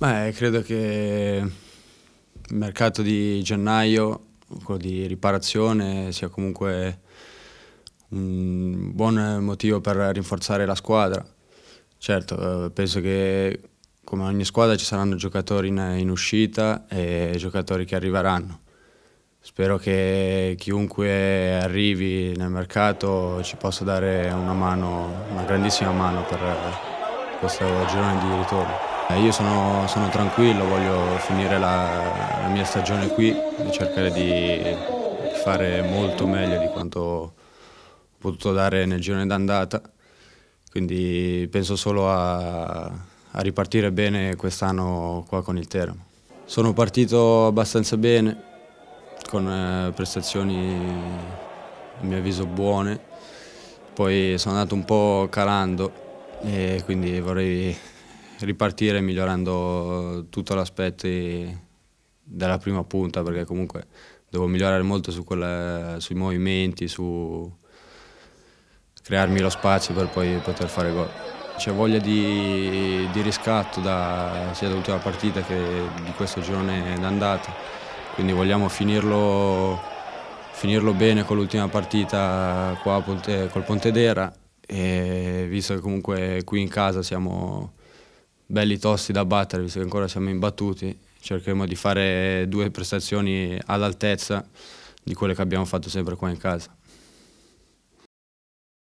Beh, credo che il mercato di gennaio, quello di riparazione, sia comunque un buon motivo per rinforzare la squadra. Certo, eh, penso che come ogni squadra ci saranno giocatori in, in uscita e giocatori che arriveranno. Spero che chiunque arrivi nel mercato ci possa dare una mano, una grandissima mano per eh, questo girone di ritorno. Eh, io sono, sono tranquillo, voglio finire la, la, mia stagione qui e cercare di fare molto meglio di quanto ho potuto dare nel girone d'andata. Quindi penso solo a, a ripartire bene quest'anno qua con il Teramo. Sono partito abbastanza bene, con eh, prestazioni a mio avviso buone, poi sono andato un po' calando e quindi vorrei ripartire migliorando tutto l'aspetto della prima punta perché comunque devo migliorare molto su quella, sui movimenti, su crearmi lo spazio per poi poter fare gol. C'è voglia di, di riscatto da, sia dall'ultima partita che di questo girone d'andata, quindi vogliamo finirlo, finirlo bene con l'ultima partita qua Ponte, col Pontedera e visto che comunque qui in casa siamo belli tosti da battere, visto che ancora siamo imbattuti, cercheremo di fare due prestazioni all'altezza di quelle che abbiamo fatto sempre qua in casa.